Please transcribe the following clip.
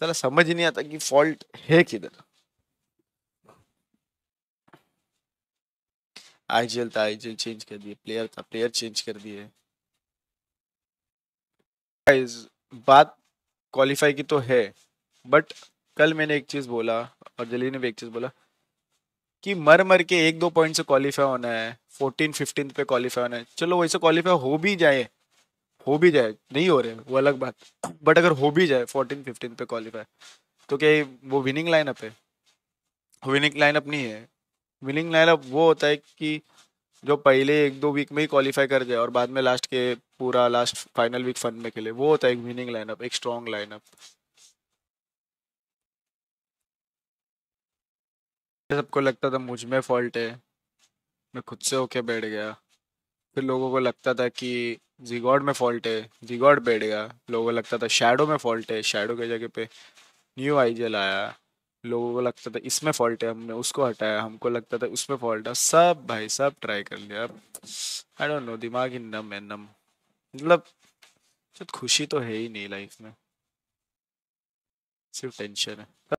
चला समझ ही नहीं आता कि फॉल्ट है किधर आईजीएल था आईजीएल चेंज कर दिए प्लेयर था प्लेयर चेंज कर दिए बात क्वालिफाई की तो है बट कल मैंने एक चीज़ बोला और जली ने भी एक चीज़ बोला कि मर मर के एक दो पॉइंट से क्वालिफाई होना है फोर्टीन फिफ्टीन पे क्वालिफाई होना है चलो वैसे क्वालिफाई हो भी जाए हो भी जाए नहीं हो रहे वो अलग बात बट अगर हो भी जाए फोर्टीन फिफ्टीन पे क्वालिफाई तो क्या वो विनिंग लाइनअप है विनिंग लाइनअप नहीं है विनिंग लाइनअप वो होता है कि जो पहले एक दो वीक में ही क्वालिफाई कर जाए और बाद में लास्ट के पूरा लास्ट फाइनल वीक फंड में खेले वो होता है एक विनिंग लाइनअप एक स्ट्रॉन्ग लाइनअप सबको लगता था मुझ में फॉल्ट है मैं खुद से होके बैठ गया फिर लोगों को लगता था कि जीगॉड में फॉल्ट है जीगॉड गया लोगों को लगता था शेडो में फॉल्ट है शेडो के जगह पे न्यू आइजल आया लोगों को लगता था इसमें फॉल्ट है हमने उसको हटाया हमको लगता था उसमें फॉल्ट है सब भाई सब ट्राई कर लिया आई डोंट नो दिमाग ही नम है नम मतलब खुशी तो है ही नहीं लाइफ में सिर्फ टेंशन है